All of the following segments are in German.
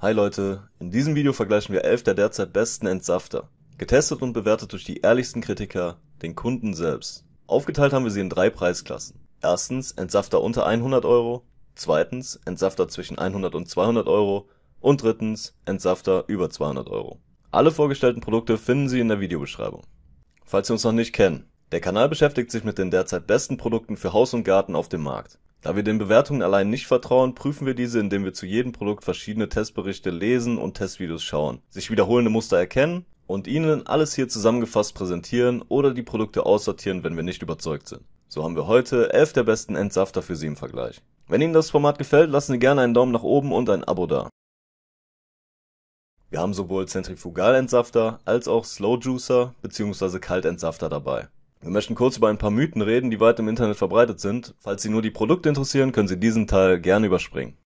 Hi Leute, in diesem Video vergleichen wir 11 der derzeit besten Entsafter. Getestet und bewertet durch die ehrlichsten Kritiker, den Kunden selbst. Aufgeteilt haben wir sie in drei Preisklassen. Erstens Entsafter unter 100 Euro, zweitens Entsafter zwischen 100 und 200 Euro und drittens Entsafter über 200 Euro. Alle vorgestellten Produkte finden Sie in der Videobeschreibung. Falls Sie uns noch nicht kennen, der Kanal beschäftigt sich mit den derzeit besten Produkten für Haus und Garten auf dem Markt. Da wir den Bewertungen allein nicht vertrauen, prüfen wir diese, indem wir zu jedem Produkt verschiedene Testberichte lesen und Testvideos schauen, sich wiederholende Muster erkennen und Ihnen alles hier zusammengefasst präsentieren oder die Produkte aussortieren, wenn wir nicht überzeugt sind. So haben wir heute elf der besten Entsafter für Sie im Vergleich. Wenn Ihnen das Format gefällt, lassen Sie gerne einen Daumen nach oben und ein Abo da. Wir haben sowohl Zentrifugalentsafter als auch Slowjuicer bzw. Kaltentsafter dabei. Wir möchten kurz über ein paar Mythen reden, die weit im Internet verbreitet sind. Falls Sie nur die Produkte interessieren, können Sie diesen Teil gerne überspringen.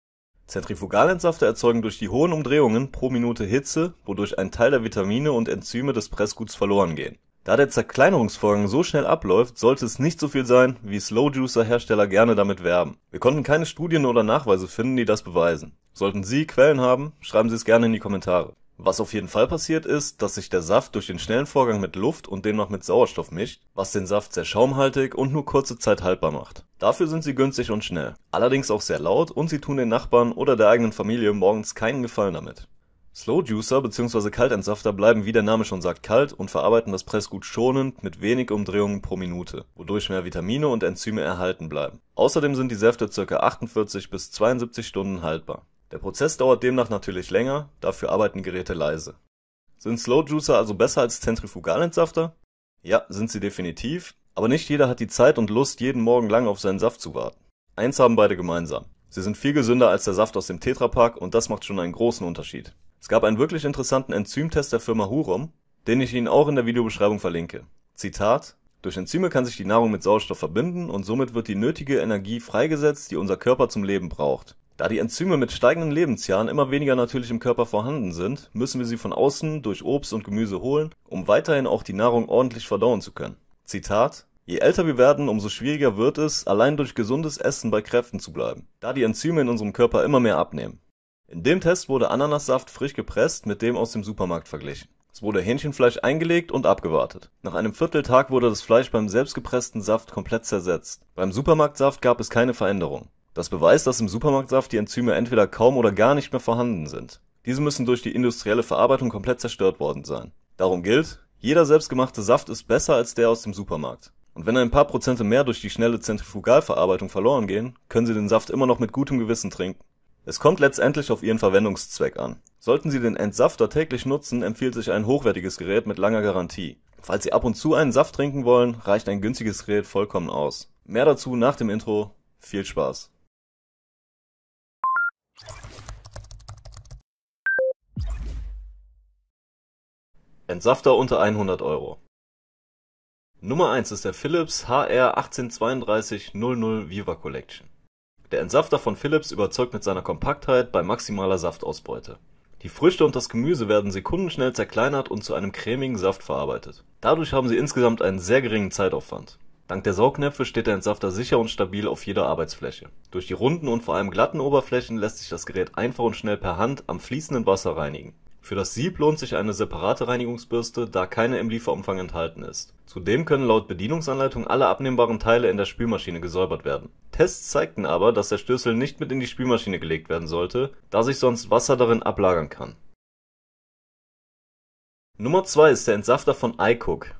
Zentrifugalentsafter erzeugen durch die hohen Umdrehungen pro Minute Hitze, wodurch ein Teil der Vitamine und Enzyme des Pressguts verloren gehen. Da der Zerkleinerungsvorgang so schnell abläuft, sollte es nicht so viel sein, wie Slowjuicer-Hersteller gerne damit werben. Wir konnten keine Studien oder Nachweise finden, die das beweisen. Sollten Sie Quellen haben, schreiben Sie es gerne in die Kommentare. Was auf jeden Fall passiert ist, dass sich der Saft durch den schnellen Vorgang mit Luft und demnach mit Sauerstoff mischt, was den Saft sehr schaumhaltig und nur kurze Zeit haltbar macht. Dafür sind sie günstig und schnell, allerdings auch sehr laut und sie tun den Nachbarn oder der eigenen Familie morgens keinen Gefallen damit. Slow Juicer bzw. Kaltentsafter bleiben wie der Name schon sagt kalt und verarbeiten das Pressgut schonend mit wenig Umdrehungen pro Minute, wodurch mehr Vitamine und Enzyme erhalten bleiben. Außerdem sind die Säfte ca. 48 bis 72 Stunden haltbar der Prozess dauert demnach natürlich länger, dafür arbeiten Geräte leise. Sind Slow Juicer also besser als Zentrifugalentsafter? Ja, sind sie definitiv, aber nicht jeder hat die Zeit und Lust, jeden Morgen lang auf seinen Saft zu warten. Eins haben beide gemeinsam. Sie sind viel gesünder als der Saft aus dem Tetrapark und das macht schon einen großen Unterschied. Es gab einen wirklich interessanten Enzymtest der Firma Hurom, den ich Ihnen auch in der Videobeschreibung verlinke. Zitat Durch Enzyme kann sich die Nahrung mit Sauerstoff verbinden und somit wird die nötige Energie freigesetzt, die unser Körper zum Leben braucht. Da die Enzyme mit steigenden Lebensjahren immer weniger natürlich im Körper vorhanden sind, müssen wir sie von außen durch Obst und Gemüse holen, um weiterhin auch die Nahrung ordentlich verdauen zu können. Zitat: Je älter wir werden, umso schwieriger wird es, allein durch gesundes Essen bei Kräften zu bleiben, da die Enzyme in unserem Körper immer mehr abnehmen. In dem Test wurde Ananassaft frisch gepresst mit dem aus dem Supermarkt verglichen. Es wurde Hähnchenfleisch eingelegt und abgewartet. Nach einem Vierteltag wurde das Fleisch beim selbstgepressten Saft komplett zersetzt. Beim Supermarktsaft gab es keine Veränderung das beweist, dass im Supermarktsaft die Enzyme entweder kaum oder gar nicht mehr vorhanden sind. Diese müssen durch die industrielle Verarbeitung komplett zerstört worden sein. Darum gilt, jeder selbstgemachte Saft ist besser als der aus dem Supermarkt. Und wenn ein paar Prozente mehr durch die schnelle Zentrifugalverarbeitung verloren gehen, können Sie den Saft immer noch mit gutem Gewissen trinken. Es kommt letztendlich auf Ihren Verwendungszweck an. Sollten Sie den Entsafter täglich nutzen, empfiehlt sich ein hochwertiges Gerät mit langer Garantie. Falls Sie ab und zu einen Saft trinken wollen, reicht ein günstiges Gerät vollkommen aus. Mehr dazu nach dem Intro. Viel Spaß! Entsafter unter 100 Euro. Nummer 1 ist der Philips HR 1832-00 Viva Collection. Der Entsafter von Philips überzeugt mit seiner Kompaktheit bei maximaler Saftausbeute. Die Früchte und das Gemüse werden sekundenschnell zerkleinert und zu einem cremigen Saft verarbeitet. Dadurch haben sie insgesamt einen sehr geringen Zeitaufwand. Dank der Saugnäpfe steht der Entsafter sicher und stabil auf jeder Arbeitsfläche. Durch die runden und vor allem glatten Oberflächen lässt sich das Gerät einfach und schnell per Hand am fließenden Wasser reinigen für das Sieb lohnt sich eine separate Reinigungsbürste, da keine im Lieferumfang enthalten ist. Zudem können laut Bedienungsanleitung alle abnehmbaren Teile in der Spülmaschine gesäubert werden. Tests zeigten aber, dass der Stößel nicht mit in die Spülmaschine gelegt werden sollte, da sich sonst Wasser darin ablagern kann. Nummer 2 ist der Entsafter von iCook.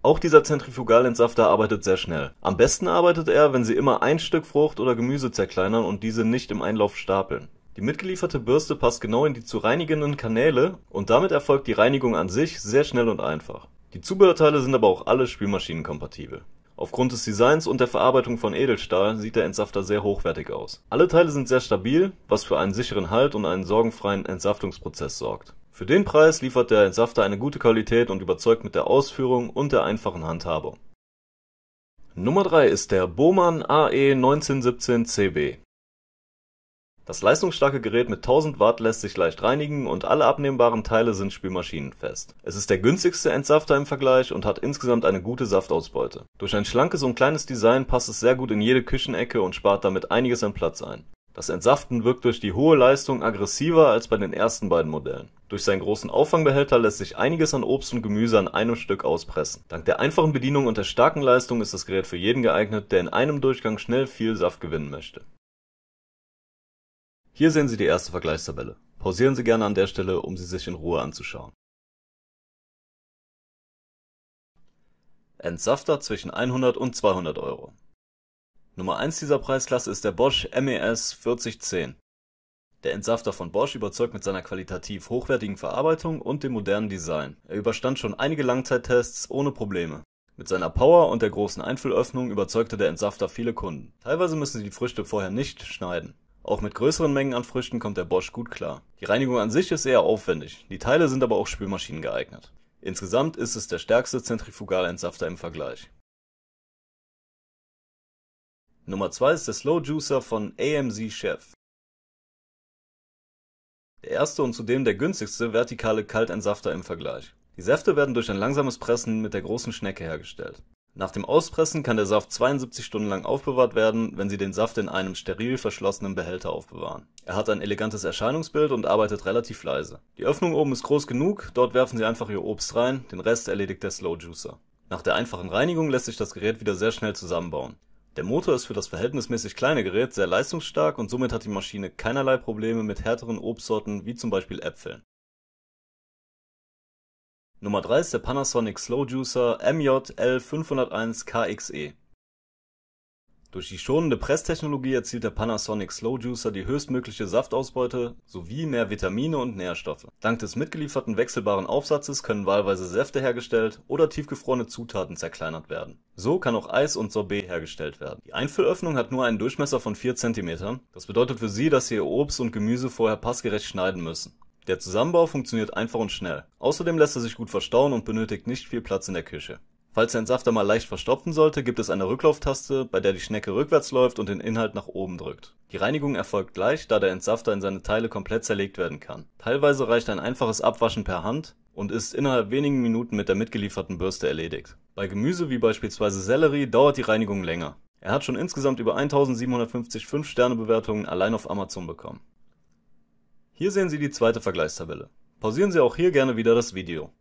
Auch dieser Zentrifugalentsafter arbeitet sehr schnell. Am besten arbeitet er, wenn Sie immer ein Stück Frucht oder Gemüse zerkleinern und diese nicht im Einlauf stapeln die mitgelieferte Bürste passt genau in die zu reinigenden Kanäle und damit erfolgt die Reinigung an sich sehr schnell und einfach. Die Zubehörteile sind aber auch alle spülmaschinenkompatibel. Aufgrund des Designs und der Verarbeitung von Edelstahl sieht der Entsafter sehr hochwertig aus. Alle Teile sind sehr stabil, was für einen sicheren Halt und einen sorgenfreien Entsaftungsprozess sorgt. Für den Preis liefert der Entsafter eine gute Qualität und überzeugt mit der Ausführung und der einfachen Handhabung. Nummer 3 ist der Bohmann AE 1917 CB. Das leistungsstarke Gerät mit 1000 Watt lässt sich leicht reinigen und alle abnehmbaren Teile sind spülmaschinenfest. Es ist der günstigste Entsafter im Vergleich und hat insgesamt eine gute Saftausbeute. Durch ein schlankes und kleines Design passt es sehr gut in jede Küchenecke und spart damit einiges an Platz ein. Das Entsaften wirkt durch die hohe Leistung aggressiver als bei den ersten beiden Modellen. Durch seinen großen Auffangbehälter lässt sich einiges an Obst und Gemüse an einem Stück auspressen. Dank der einfachen Bedienung und der starken Leistung ist das Gerät für jeden geeignet, der in einem Durchgang schnell viel Saft gewinnen möchte hier sehen Sie die erste Vergleichstabelle. Pausieren Sie gerne an der Stelle, um sie sich in Ruhe anzuschauen. Entsafter zwischen 100 und 200 Euro. Nummer 1 dieser Preisklasse ist der Bosch MES 4010. Der Entsafter von Bosch überzeugt mit seiner qualitativ hochwertigen Verarbeitung und dem modernen Design. Er überstand schon einige Langzeittests ohne Probleme. Mit seiner Power und der großen Einfüllöffnung überzeugte der Entsafter viele Kunden. Teilweise müssen Sie die Früchte vorher nicht schneiden auch mit größeren Mengen an Früchten kommt der Bosch gut klar. Die Reinigung an sich ist eher aufwendig, die Teile sind aber auch Spülmaschinen geeignet. Insgesamt ist es der stärkste Zentrifugalentsafter im Vergleich. Nummer 2 ist der Slow Juicer von AMZ Chef. Der erste und zudem der günstigste vertikale Kaltentsafter im Vergleich. Die Säfte werden durch ein langsames Pressen mit der großen Schnecke hergestellt nach dem Auspressen kann der Saft 72 Stunden lang aufbewahrt werden, wenn Sie den Saft in einem steril verschlossenen Behälter aufbewahren. Er hat ein elegantes Erscheinungsbild und arbeitet relativ leise. Die Öffnung oben ist groß genug, dort werfen Sie einfach Ihr Obst rein, den Rest erledigt der Slow Juicer. Nach der einfachen Reinigung lässt sich das Gerät wieder sehr schnell zusammenbauen. Der Motor ist für das verhältnismäßig kleine Gerät sehr leistungsstark und somit hat die Maschine keinerlei Probleme mit härteren Obstsorten wie zum Beispiel Äpfeln Nummer 3 ist der Panasonic Slow Juicer mjl 501 kxe Durch die schonende Presstechnologie erzielt der Panasonic Slow Juicer die höchstmögliche Saftausbeute sowie mehr Vitamine und Nährstoffe. Dank des mitgelieferten wechselbaren Aufsatzes können wahlweise Säfte hergestellt oder tiefgefrorene Zutaten zerkleinert werden. So kann auch Eis und Sorbet hergestellt werden. Die Einfüllöffnung hat nur einen Durchmesser von 4 cm. Das bedeutet für Sie, dass Sie Ihr Obst und Gemüse vorher passgerecht schneiden müssen der Zusammenbau funktioniert einfach und schnell. Außerdem lässt er sich gut verstauen und benötigt nicht viel Platz in der Küche. Falls der Entsafter mal leicht verstopfen sollte, gibt es eine Rücklauftaste, bei der die Schnecke rückwärts läuft und den Inhalt nach oben drückt. Die Reinigung erfolgt gleich, da der Entsafter in seine Teile komplett zerlegt werden kann. Teilweise reicht ein einfaches Abwaschen per Hand und ist innerhalb wenigen Minuten mit der mitgelieferten Bürste erledigt. Bei Gemüse wie beispielsweise Sellerie dauert die Reinigung länger. Er hat schon insgesamt über 1750 5-Sterne-Bewertungen allein auf Amazon bekommen. Hier sehen Sie die zweite Vergleichstabelle. Pausieren Sie auch hier gerne wieder das Video.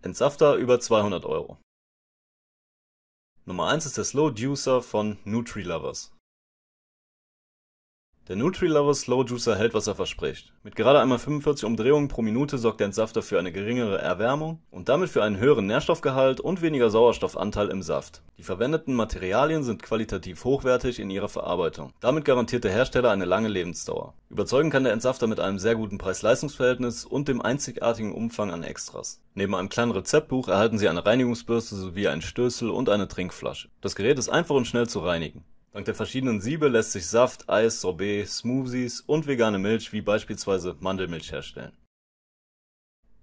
Entsafter über 200 Euro. Nummer 1 ist der Slow Juicer von Nutri Lovers. Der Nutri-Lover Slow Juicer hält, was er verspricht. Mit gerade einmal 45 Umdrehungen pro Minute sorgt der Entsafter für eine geringere Erwärmung und damit für einen höheren Nährstoffgehalt und weniger Sauerstoffanteil im Saft. Die verwendeten Materialien sind qualitativ hochwertig in ihrer Verarbeitung. Damit garantiert der Hersteller eine lange Lebensdauer. Überzeugen kann der Entsafter mit einem sehr guten Preis-Leistungs-Verhältnis und dem einzigartigen Umfang an Extras. Neben einem kleinen Rezeptbuch erhalten Sie eine Reinigungsbürste sowie einen Stößel und eine Trinkflasche. Das Gerät ist einfach und schnell zu reinigen. Dank der verschiedenen Siebe lässt sich Saft, Eis, Sorbet, Smoothies und vegane Milch wie beispielsweise Mandelmilch herstellen.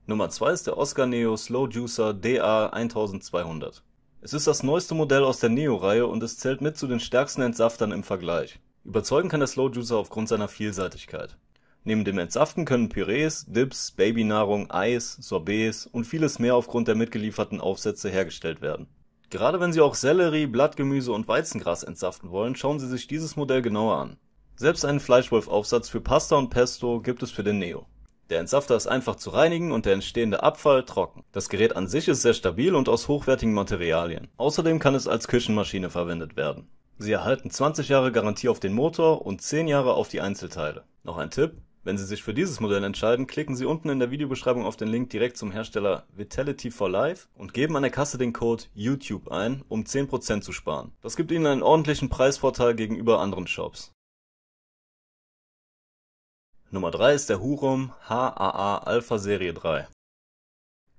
Nummer 2 ist der Oscar Neo Slow Juicer DA1200. Es ist das neueste Modell aus der Neo-Reihe und es zählt mit zu den stärksten Entsaftern im Vergleich. Überzeugen kann der Slow Juicer aufgrund seiner Vielseitigkeit. Neben dem Entsaften können Pürees, Dips, Babynahrung, Eis, Sorbets und vieles mehr aufgrund der mitgelieferten Aufsätze hergestellt werden Gerade wenn Sie auch Sellerie, Blattgemüse und Weizengras entsaften wollen, schauen Sie sich dieses Modell genauer an. Selbst einen Fleischwolf-Aufsatz für Pasta und Pesto gibt es für den Neo. Der Entsafter ist einfach zu reinigen und der entstehende Abfall trocken. Das Gerät an sich ist sehr stabil und aus hochwertigen Materialien. Außerdem kann es als Küchenmaschine verwendet werden. Sie erhalten 20 Jahre Garantie auf den Motor und 10 Jahre auf die Einzelteile. Noch ein Tipp, wenn Sie sich für dieses Modell entscheiden, klicken Sie unten in der Videobeschreibung auf den Link direkt zum Hersteller Vitality for Life und geben an der Kasse den Code YouTube ein, um 10% zu sparen. Das gibt Ihnen einen ordentlichen Preisvorteil gegenüber anderen Shops. Nummer 3 ist der Hurum HAA Alpha Serie 3.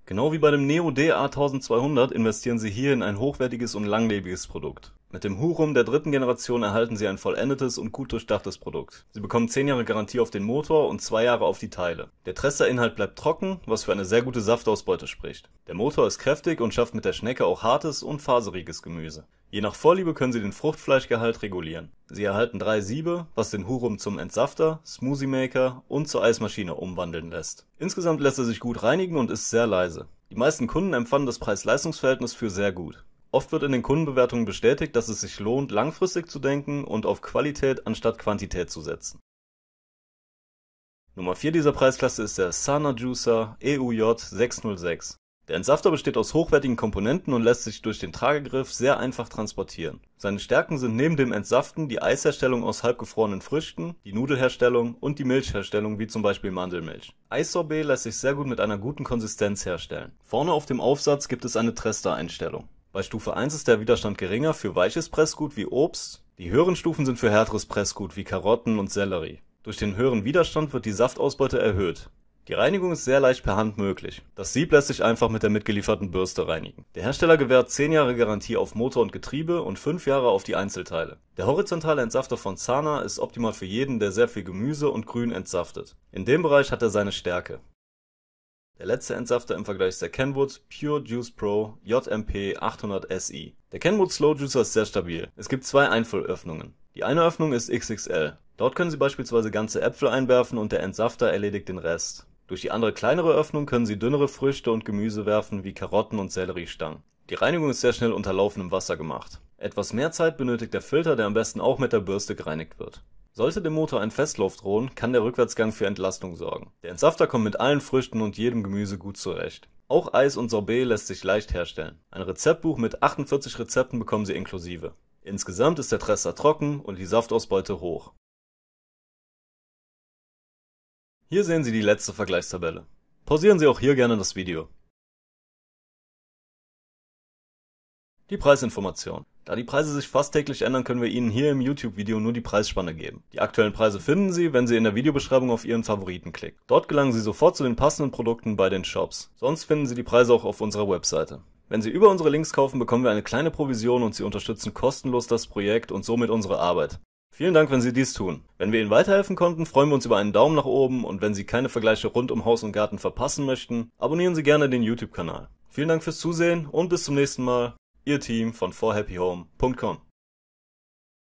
Genau wie bei dem Neo DA1200 investieren Sie hier in ein hochwertiges und langlebiges Produkt. Mit dem Hurum der dritten Generation erhalten Sie ein vollendetes und gut durchdachtes Produkt. Sie bekommen 10 Jahre Garantie auf den Motor und 2 Jahre auf die Teile. Der Tresserinhalt bleibt trocken, was für eine sehr gute Saftausbeute spricht. Der Motor ist kräftig und schafft mit der Schnecke auch hartes und faseriges Gemüse. Je nach Vorliebe können Sie den Fruchtfleischgehalt regulieren. Sie erhalten drei Siebe, was den Hurum zum Entsafter, Smoothie Maker und zur Eismaschine umwandeln lässt. Insgesamt lässt er sich gut reinigen und ist sehr leise. Die meisten Kunden empfanden das Preis-Leistungs-Verhältnis für sehr gut. Oft wird in den Kundenbewertungen bestätigt, dass es sich lohnt, langfristig zu denken und auf Qualität anstatt Quantität zu setzen. Nummer 4 dieser Preisklasse ist der Sana Juicer EUJ 606. Der Entsafter besteht aus hochwertigen Komponenten und lässt sich durch den Tragegriff sehr einfach transportieren. Seine Stärken sind neben dem Entsaften die Eisherstellung aus halbgefrorenen Früchten, die Nudelherstellung und die Milchherstellung wie zum Beispiel Mandelmilch. Eissorbet lässt sich sehr gut mit einer guten Konsistenz herstellen. Vorne auf dem Aufsatz gibt es eine Trester-Einstellung. Bei Stufe 1 ist der Widerstand geringer für weiches Pressgut wie Obst, die höheren Stufen sind für härteres Pressgut wie Karotten und Sellerie. Durch den höheren Widerstand wird die Saftausbeute erhöht. Die Reinigung ist sehr leicht per Hand möglich. Das Sieb lässt sich einfach mit der mitgelieferten Bürste reinigen. Der Hersteller gewährt 10 Jahre Garantie auf Motor und Getriebe und 5 Jahre auf die Einzelteile. Der horizontale Entsafter von Zana ist optimal für jeden, der sehr viel Gemüse und Grün entsaftet. In dem Bereich hat er seine Stärke der letzte Entsafter im Vergleich ist der Kenwood Pure Juice Pro JMP 800 SI. Der Kenwood Slow Juicer ist sehr stabil. Es gibt zwei Einfüllöffnungen. Die eine Öffnung ist XXL. Dort können Sie beispielsweise ganze Äpfel einwerfen und der Entsafter erledigt den Rest. Durch die andere kleinere Öffnung können Sie dünnere Früchte und Gemüse werfen wie Karotten und Selleriestangen. Die Reinigung ist sehr schnell unter laufendem Wasser gemacht. Etwas mehr Zeit benötigt der Filter, der am besten auch mit der Bürste gereinigt wird. Sollte dem Motor ein Festlauf drohen, kann der Rückwärtsgang für Entlastung sorgen. Der Entsafter kommt mit allen Früchten und jedem Gemüse gut zurecht. Auch Eis und Sorbet lässt sich leicht herstellen. Ein Rezeptbuch mit 48 Rezepten bekommen Sie inklusive. Insgesamt ist der Tresser trocken und die Saftausbeute hoch. Hier sehen Sie die letzte Vergleichstabelle. Pausieren Sie auch hier gerne das Video Die Preisinformation. Da die Preise sich fast täglich ändern, können wir Ihnen hier im YouTube-Video nur die Preisspanne geben. Die aktuellen Preise finden Sie, wenn Sie in der Videobeschreibung auf Ihren Favoriten klicken. Dort gelangen Sie sofort zu den passenden Produkten bei den Shops. Sonst finden Sie die Preise auch auf unserer Webseite. Wenn Sie über unsere Links kaufen, bekommen wir eine kleine Provision und Sie unterstützen kostenlos das Projekt und somit unsere Arbeit. Vielen Dank, wenn Sie dies tun. Wenn wir Ihnen weiterhelfen konnten, freuen wir uns über einen Daumen nach oben und wenn Sie keine Vergleiche rund um Haus und Garten verpassen möchten, abonnieren Sie gerne den YouTube-Kanal. Vielen Dank fürs Zusehen und bis zum nächsten Mal. Ihr Team von 4happyhome.com.